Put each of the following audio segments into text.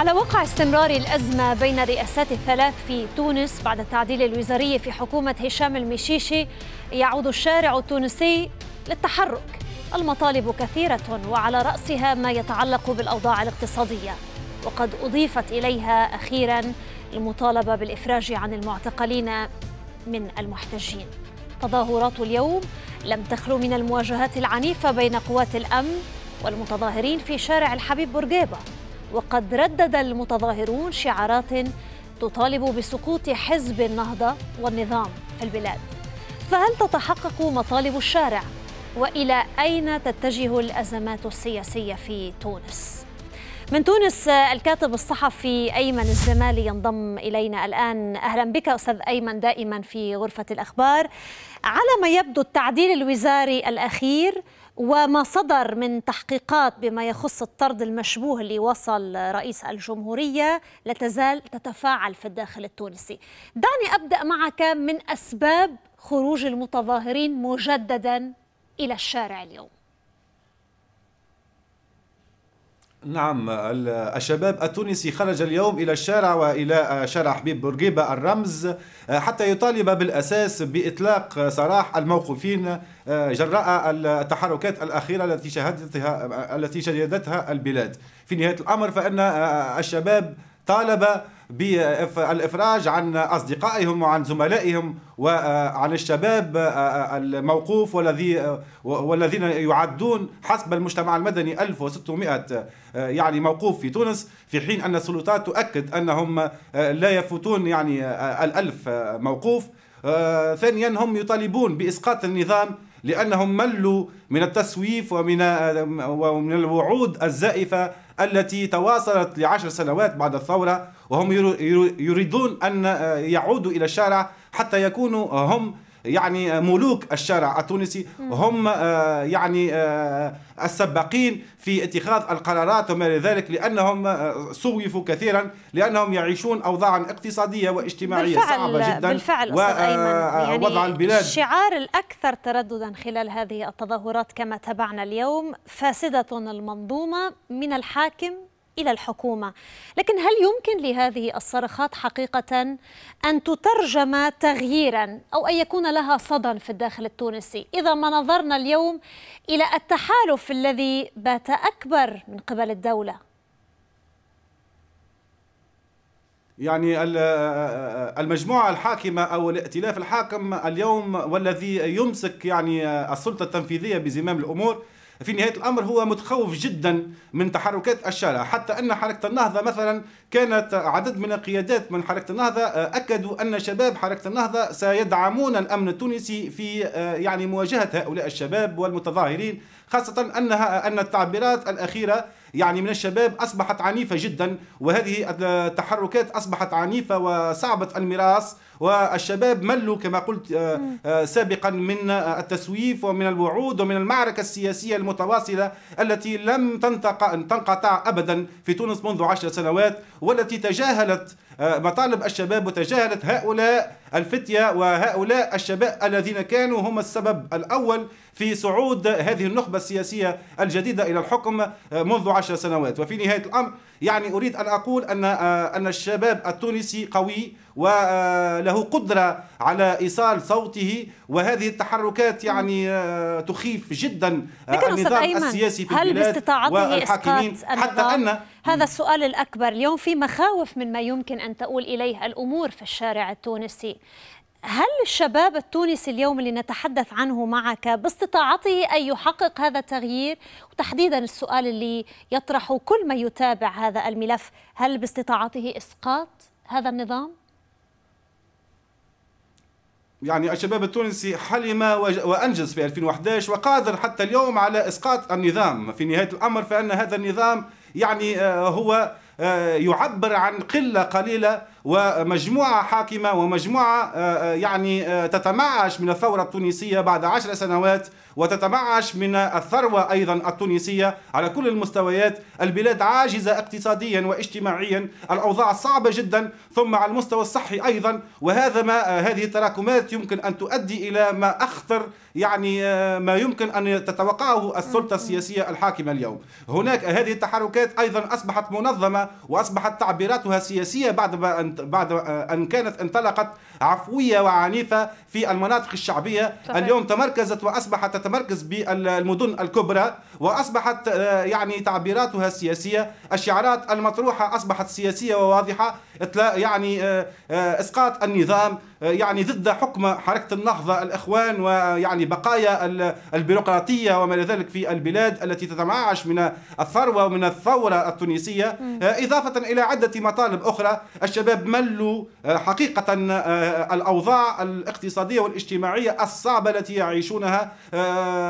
على وقع استمرار الأزمة بين الرئاسات الثلاث في تونس بعد التعديل الوزاري في حكومة هشام المشيشي يعود الشارع التونسي للتحرك المطالب كثيرة وعلى رأسها ما يتعلق بالأوضاع الاقتصادية وقد أضيفت إليها أخيرا المطالبة بالإفراج عن المعتقلين من المحتجين تظاهرات اليوم لم تخلو من المواجهات العنيفة بين قوات الأمن والمتظاهرين في شارع الحبيب بورقيبة وقد ردد المتظاهرون شعارات تطالب بسقوط حزب النهضة والنظام في البلاد فهل تتحقق مطالب الشارع والى اين تتجه الازمات السياسيه في تونس من تونس الكاتب الصحفي ايمن الزمالي ينضم الينا الان اهلا بك استاذ ايمن دائما في غرفه الاخبار على ما يبدو التعديل الوزاري الاخير وما صدر من تحقيقات بما يخص الطرد المشبوه اللي وصل رئيس الجمهورية لا تزال تتفاعل في الداخل التونسي دعني أبدأ معك من أسباب خروج المتظاهرين مجددا إلى الشارع اليوم نعم الشباب التونسي خرج اليوم إلى الشارع وإلى آه، شارع حبيب بورقيبة الرمز آه، حتى يطالب بالأساس بإطلاق سراح الموقوفين آه، جراء التحركات الأخيرة التي شهدتها التي شهدتها البلاد في نهاية الأمر فإن الشباب طالب بالإفراج عن أصدقائهم وعن زملائهم وعن آه، الشباب آه، آه، الموقوف والذي والذين يعدون حسب المجتمع المدني 1600 يعني موقوف في تونس في حين أن السلطات تؤكد أنهم لا يفوتون يعني الألف موقوف ثانيا هم يطالبون بإسقاط النظام لأنهم ملوا من التسويف ومن ومن الوعود الزائفة التي تواصلت لعشر سنوات بعد الثورة وهم يريدون أن آه، يعودوا إلى الشارع حتى يكونوا آه، هم يعني آه، ملوك الشارع التونسي هم آه، يعني آه، السباقين في اتخاذ القرارات وما الى ذلك لانهم صوفوا كثيرا لانهم يعيشون اوضاعا اقتصاديه واجتماعيه بالفعل صعبه جدا بالفعل يعني وضع البلاد الشعار الاكثر ترددا خلال هذه التظاهرات كما تبعنا اليوم فاسده المنظومه من الحاكم إلى الحكومة لكن هل يمكن لهذه الصرخات حقيقة أن تترجم تغييرا أو أن يكون لها صدى في الداخل التونسي إذا ما نظرنا اليوم إلى التحالف الذي بات أكبر من قبل الدولة يعني المجموعة الحاكمة أو الائتلاف الحاكم اليوم والذي يمسك يعني السلطة التنفيذية بزمام الأمور في نهاية الأمر هو متخوف جدا من تحركات الشارع حتى أن حركة النهضة مثلا كانت عدد من القيادات من حركة النهضة آه، أكدوا أن شباب حركة النهضة سيدعمون الأمن التونسي في آه، يعني مواجهة هؤلاء الشباب والمتظاهرين خاصة أنها أن التعبيرات الأخيرة يعني من الشباب أصبحت عنيفة جدا وهذه التحركات أصبحت عنيفة وصعبة المراس والشباب ملوا كما قلت آه، سابقا من التسويف ومن الوعود ومن المعركة السياسية المتواصلة التي لم تنقطع أبدا في تونس منذ عشر سنوات والتي تجاهلت آه، مطالب الشباب وتجاهلت هؤلاء الفتية وهؤلاء الشباب الذين كانوا هم السبب الأول في صعود هذه النخبة السياسية الجديدة إلى الحكم آه، منذ عشر سنوات وفي نهاية الأمر يعني أريد أن أقول أن آه، أن الشباب التونسي قوي وله قدرة على إيصال صوته وهذه التحركات يعني تخيف جدا النظام السياسي في البلاد والحاكمين حتى أن هذا السؤال الأكبر اليوم في مخاوف من ما يمكن أن تؤول إليه الأمور في الشارع التونسي هل الشباب التونسي اليوم اللي نتحدث عنه معك باستطاعته أن يحقق هذا التغيير وتحديدا السؤال اللي يطرحه كل ما يتابع هذا الملف هل باستطاعته إسقاط هذا النظام؟ يعني الشباب التونسي حلم وانجز في 2011 وقادر حتى اليوم على اسقاط النظام في نهايه الامر فان هذا النظام يعني آه، هو آه، يعبر عن قلة قليلة ومجموعة حاكمة ومجموعة آه، يعني تتمعش من الثورة التونسية بعد عشر سنوات وتتمعش من الثروة أيضا التونسية على كل المستويات البلاد عاجزة اقتصاديا واجتماعيا الأوضاع صعبة جدا ثم على المستوى الصحي أيضا وهذا ما هذه التراكمات يمكن أن تؤدي إلى ما أخطر يعني آه، ما يمكن أن تتوقعه السلطة السياسية الحاكمة اليوم هناك هذه التحركات أيضا أصبحت منظمة وأصبحت تعبيراتها سياسية بعد أن, بعد آه، أن كانت انطلقت عفوية وعنيفة في المناطق الشعبية صحيح. اليوم تمركزت وأصبحت تتمركز بالمدن الكبرى وأصبحت آه، يعني تعبيراتها سياسيه الشعارات المطروحة أصبحت سياسية وواضحة يعني إسقاط النظام آه، يعني ضد حكم حركة النهضة الإخوان ويعني بقايا البيروقراطية وما إلى ذلك في البلاد التي تتمعش من الثروة ومن الثورة التونسية آه، إضافة إلى عدة مطالب أخرى الشباب ملوا آه، حقيقة الأوضاع الاقتصادية والاجتماعية الصعبة التي يعيشونها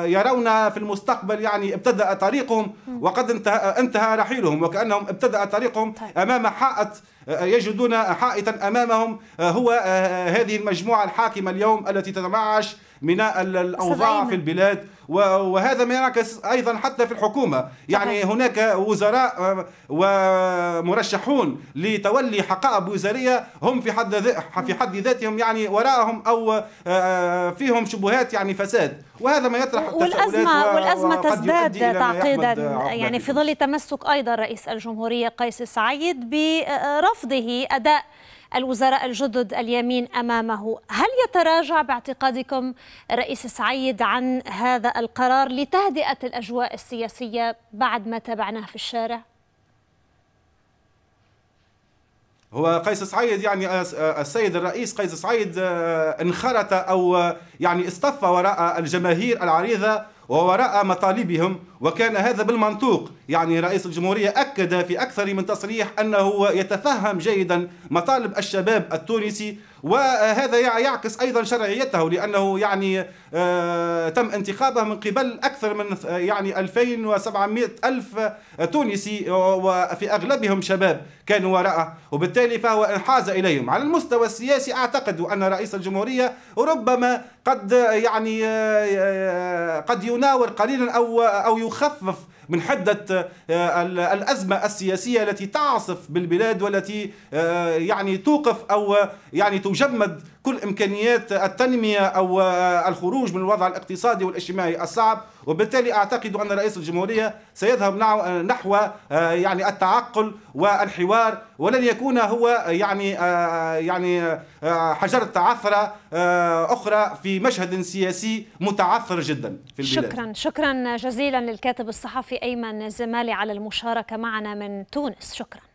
يرون في المستقبل يعني ابتدأ طريقهم وقد انتهى, رحيلهم وكأنهم ابتدأ طريقهم طيب. أمام حائط يجدون حائطا أمامهم آه، هو آه، هذه المجموعة الحاكمة اليوم التي تتمعش من الأوضاع في البلاد وهذا ما ينعكس أيضا حتى في الحكومة يعني هناك وزراء آه، ومرشحون لتولي حقائب وزارية هم في حد في حد ذاتهم يعني وراءهم أو آه، فيهم شبهات يعني فساد وهذا ما يطرح والأزمة والأزمة تزداد تعقيدا يعني في ظل تمسك أيضا رئيس الجمهورية قيس سعيد برفضه أداء الوزراء الجدد اليمين أمامه هل يتراجع باعتقادكم رئيس سعيد عن هذا القرار لتهدئة الأجواء السياسية بعد ما تابعناه في الشارع؟ هو قيس سعيد يعني آه، آه، السيد الرئيس قيس سعيد آه، انخرط او يعني اصطف وراء الجماهير العريضه ووراء مطالبهم وكان هذا بالمنطوق يعني رئيس الجمهورية أكد في أكثر من تصريح أنه يتفهم جيدا مطالب الشباب التونسي وهذا يعكس أيضا شرعيته لأنه يعني آه، تم انتخابه من قبل أكثر من يعني 2700 ألف تونسي وفي أغلبهم شباب كانوا وراءه وبالتالي فهو انحاز إليهم على المستوى السياسي أعتقد أن رئيس الجمهورية ربما قد يعني آه، آه، قد يناور قليلا أو أو يخفف من حدة آه، الأزمة السياسية التي تعصف بالبلاد والتي آه، يعني توقف أو آه، يعني تجمد كل إمكانيات التنمية أو الخروج من الوضع الاقتصادي والاجتماعي الصعب وبالتالي أعتقد أن رئيس الجمهورية سيذهب نحو آه، يعني التعقل والحوار ولن يكون هو آه، يعني آه، يعني حجرة تعثرة أخرى في مشهد سياسي متعثر جدا في البلاد شكرا شكرا جزيلا للكاتب الصحفي أيمن زمالي على المشاركة معنا من تونس شكرا